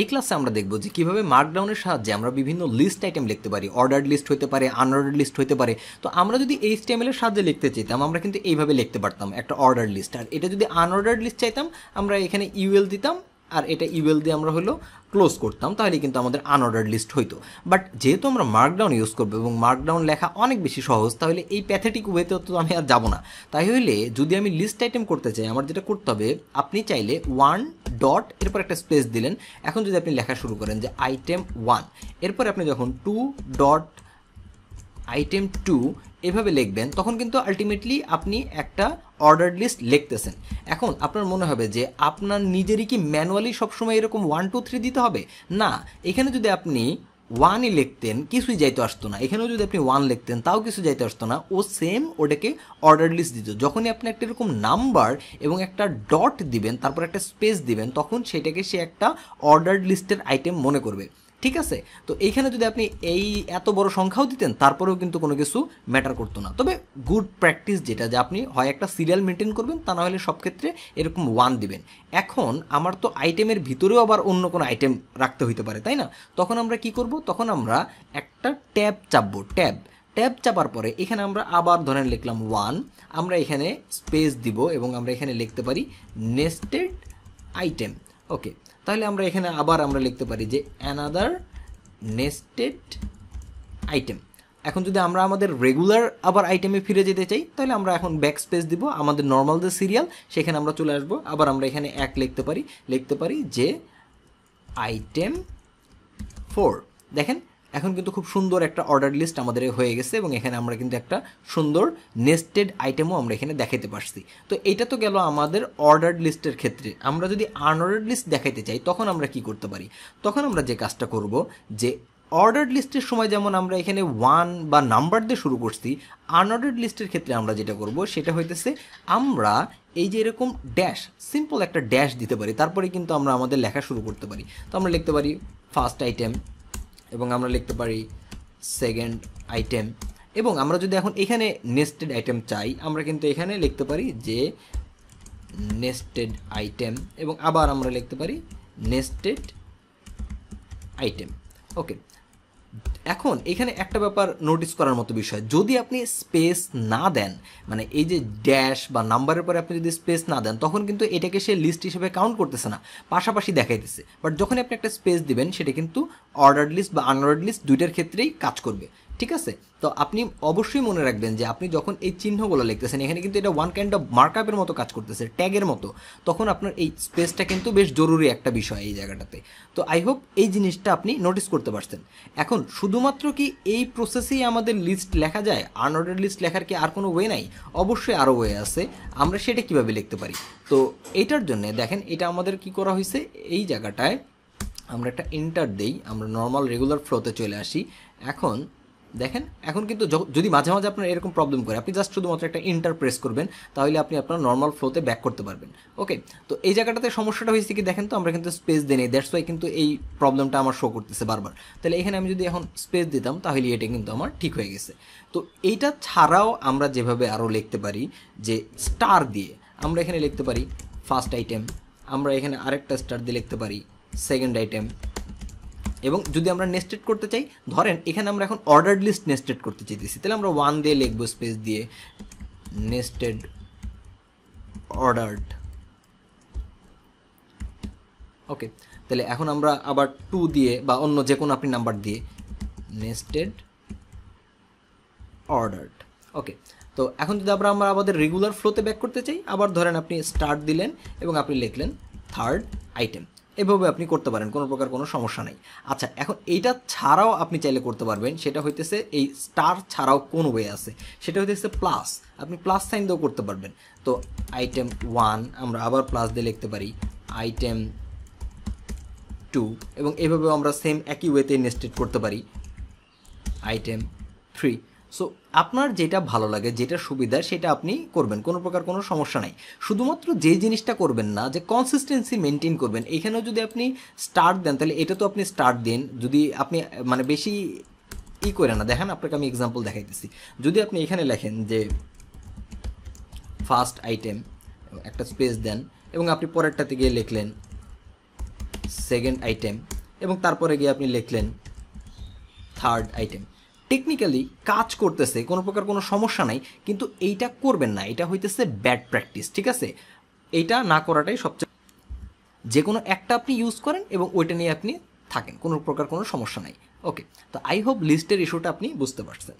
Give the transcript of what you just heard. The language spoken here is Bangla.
এই ক্লাসে আমরা দেখব যে কীভাবে মার্কডাউনের সাহায্যে আমরা বিভিন্ন লিস্ট আইটেম লিখতে পারি অর্ডার লিস্ট হতে পারে আনঅর্ডার লিস্ট হতে পারে তো আমরা যদি এই এর সাহায্যে লিখতে চাইতাম আমরা কিন্তু এইভাবে লিখতে পারতাম একটা অর্ডার লিস্ট আর এটা যদি আনঅর্ডার লিস্ট চাইতাম আমরা এখানে ইউএল দিতাম আর এটা ইউএল দিয়ে আমরা হলো ক্লোজ করতাম তাহলে কিন্তু আমাদের আনঅর্ডার লিস্ট হইতো বাট যেহেতু আমরা মার্কডাউন ইউজ করবো এবং মার্কডাউন লেখা অনেক বেশি সহজ তাহলে এই প্যাথেটিক ওয়েতে তো আমি আর যাবো না তাই হইলে যদি আমি লিস্ট আইটেম করতে চাই আমার যেটা করতে হবে আপনি চাইলে ওয়ান ডট এরপর একটা স্পেস দিলেন এখন যদি আপনি লেখা শুরু করেন যে আইটেম ওয়ান এরপর আপনি যখন টু ডট আইটেম টু এভাবে লিখবেন তখন কিন্তু আলটিমেটলি আপনি একটা অর্ডার লিস্ট লিখতেছেন এখন আপনার মনে হবে যে আপনার নিজেরই কি ম্যানুয়ালি সবসময় এরকম ওয়ান টু থ্রি দিতে হবে না এখানে যদি আপনি ওয়ানই লিখতেন কিছুই যাইতে আসতো না এখানেও যদি আপনি ওয়ান লিখতেন তাও কিছু যাইতে আসতো না ও সেম ওটাকে অর্ডার লিস্ট দিত যখনই আপনি একটা এরকম নাম্বার এবং একটা ডট দিবেন তারপর একটা স্পেস দিবেন তখন সেটাকে সে একটা অর্ডার লিস্টের আইটেম মনে করবে ঠিক আছে তো এইখানে যদি আপনি এই এত বড় সংখ্যাও দিতেন তারপরেও কিন্তু কোনো কিছু ম্যাটার করতো না তবে গুড প্র্যাকটিস যেটা যে আপনি হয় একটা সিরিয়াল মেনটেন করবেন তা নাহলে সব ক্ষেত্রে এরকম ওয়ান দিবেন এখন আমার তো আইটেমের ভিতরেও আবার অন্য কোনো আইটেম রাখতে হইতে পারে তাই না তখন আমরা কি করব তখন আমরা একটা ট্যাব চাপবো ট্যাব ট্যাব চাপার পরে এখানে আমরা আবার ধরেন লিখলাম ওয়ান আমরা এখানে স্পেস দিব এবং আমরা এখানে লিখতে পারি নেস্টেড আইটেম ওকে তাহলে আমরা এখানে আবার আমরা লিখতে পারি যে অ্যানাদার নেস্টেড আইটেম এখন যদি আমরা আমাদের রেগুলার আবার আইটেমে ফিরে যেতে চাই তাহলে আমরা এখন ব্যাক স্পেস দিব আমাদের নর্মাল যে সিরিয়াল সেখানে আমরা চলে আসবো আবার আমরা এখানে এক লিখতে পারি লিখতে পারি যে আইটেম ফোর দেখেন এখন কিন্তু খুব সুন্দর একটা অর্ডার লিস্ট আমাদের হয়ে গেছে এবং এখানে আমরা কিন্তু একটা সুন্দর নেস্টেড আইটেমও আমরা এখানে দেখাতে পারছি তো এটা তো গেল আমাদের অর্ডার লিস্টের ক্ষেত্রে আমরা যদি আনঅর্ডার লিস্ট দেখাইতে চাই তখন আমরা কি করতে পারি তখন আমরা যে কাজটা করব যে অর্ডার লিস্টের সময় যেমন আমরা এখানে ওয়ান বা নাম্বার দিয়ে শুরু করছি আনঅর্ডার লিস্টের ক্ষেত্রে আমরা যেটা করব সেটা হইতেছে আমরা এই যে এরকম ড্যাশ সিম্পল একটা ড্যাশ দিতে পারি তারপরে কিন্তু আমরা আমাদের লেখা শুরু করতে পারি তো আমরা লিখতে পারি ফার্স্ট আইটেম এবং আমরা লিখতে পারি সেকেন্ড আইটেম এবং আমরা যদি এখন এখানে নেস্টেড আইটেম চাই আমরা কিন্তু এখানে লিখতে পারি যে নেস্টেড আইটেম এবং আবার আমরা লিখতে পারি নেস্টেড আইটেম ওকে এখন এখানে একটা ব্যাপার নোটিস করার মতো বিষয় যদি আপনি স্পেস না দেন মানে এই যে ড্যাশ বা নাম্বারের পরে আপনি যদি স্পেস না দেন তখন কিন্তু এটাকে সে লিস্ট হিসেবে কাউন্ট করতেছে না পাশাপাশি দেখাইতেছে বাট যখন আপনি একটা স্পেস দিবেন সেটা কিন্তু অর্ডার লিস্ট বা আনঅর্ডার লিস্ট দুইটার ক্ষেত্রেই কাজ করবে ঠিক আছে তো আপনি অবশ্যই মনে রাখবেন যে আপনি যখন এই চিহ্নগুলো লিখতেছেন এখানে কিন্তু এটা ওয়ান কাইন্ড অফ মার্কআপের মতো কাজ করতেছে ট্যাগের মতো তখন আপনার এই স্পেসটা কিন্তু বেশ জরুরি একটা বিষয় এই জায়গাটাতে তো আই হোপ এই জিনিসটা আপনি নোটিস করতে পারছেন এখন শুধুমাত্র কি এই প্রসেসেই আমাদের লিস্ট লেখা যায় আনঅর্ডার লিস্ট লেখার কি আর কোনো ওয়ে নাই অবশ্যই আরও ওয়ে আছে আমরা সেটা কিভাবে লিখতে পারি তো এটার জন্য দেখেন এটা আমাদের কি করা হয়েছে এই জায়গাটায় আমরা একটা এন্টার দেই আমরা নর্মাল রেগুলার ফ্লোতে চলে আসি এখন দেখেন এখন কিন্তু যদি মাঝে মাঝে আপনার এরকম প্রবলেম করে আপনি জাস্ট শুধুমাত্র একটা ইন্টার প্রেস করবেন তাহলে আপনি আপনার নর্মাল ফ্লোতে ব্যাক করতে পারবেন ওকে তো এই জায়গাটাতে সমস্যাটা হয়েছে কি দেখেন তো আমরা কিন্তু স্পেস দিই নাই দ্যাটস ওয়াই কিন্তু এই প্রবলেমটা আমার শো করতেছে বারবার তাহলে এখানে আমি যদি এখন স্পেস দিতাম তাহলে এটা কিন্তু আমার ঠিক হয়ে গেছে তো এইটা ছাড়াও আমরা যেভাবে আরও লিখতে পারি যে স্টার দিয়ে আমরা এখানে লিখতে পারি ফার্স্ট আইটেম আমরা এখানে আরেকটা স্টার দিয়ে লিখতে পারি সেকেন্ড আইটেম এবং যদি আমরা নেস্টেড করতে চাই ধরেন এখানে আমরা এখন অর্ডার লিস্ট নেস্টেড করতে চাইতেছি তাহলে আমরা ওয়ান দিয়ে লিখবো স্পেস দিয়ে নেস্টেড অর্ডার্ড ওকে তাহলে এখন আমরা আবার টু দিয়ে বা অন্য যে কোনো আপনি নাম্বার দিয়ে নেস্টেড অর্ডার্ড ওকে তো এখন যদি আবার আমরা আমাদের রেগুলার ফ্লোতে ব্যাক করতে চাই আবার ধরেন আপনি স্টার্ট দিলেন এবং আপনি লিখলেন থার্ড আইটেম এভাবে আপনি করতে পারেন কোনো প্রকার কোনো সমস্যা নেই আচ্ছা এখন এইটা ছাড়াও আপনি চাইলে করতে পারবেন সেটা হইতেছে এই স্টার ছাড়াও কোন ওয়ে আছে সেটা হইতেছে প্লাস আপনি প্লাস সাইন দিয়েও করতে পারবেন তো আইটেম ওয়ান আমরা আবার প্লাস দিয়ে লিখতে পারি আইটেম টু এবং এভাবেও আমরা সেম একই ওয়েতে নেস্টেড করতে পারি আইটেম থ্রি সো আপনার যেটা ভালো লাগে যেটা সুবিধা সেটা আপনি করবেন কোনো প্রকার কোনো সমস্যা নাই শুধুমাত্র যে জিনিসটা করবেন না যে কনসিস্টেন্সি মেনটেন করবেন এখানেও যদি আপনি স্টার্ট দেন তাহলে এটা তো আপনি স্টার্ট দিন যদি আপনি মানে বেশি ই করে না দেখেন আপনাকে আমি এক্সাম্পল দেখাইতেছি যদি আপনি এখানে লেখেন যে ফার্স্ট আইটেম একটা স্পেস দেন এবং আপনি পরেরটাতে গিয়ে লিখলেন সেকেন্ড আইটেম এবং তারপরে গিয়ে আপনি লিখলেন থার্ড আইটেম টেকনিক্যালি কাজ করতেছে কোনো প্রকার কোনো সমস্যা নাই কিন্তু এইটা করবেন না এটা হইতেছে ব্যাড প্র্যাকটিস ঠিক আছে এইটা না করাটাই সবচেয়ে যে কোনো একটা আপনি ইউজ করেন এবং ওইটা নিয়ে আপনি থাকেন কোনো প্রকার কোনো সমস্যা নাই ওকে তো আই হোপ লিস্টের ইস্যুটা আপনি বুঝতে পারছেন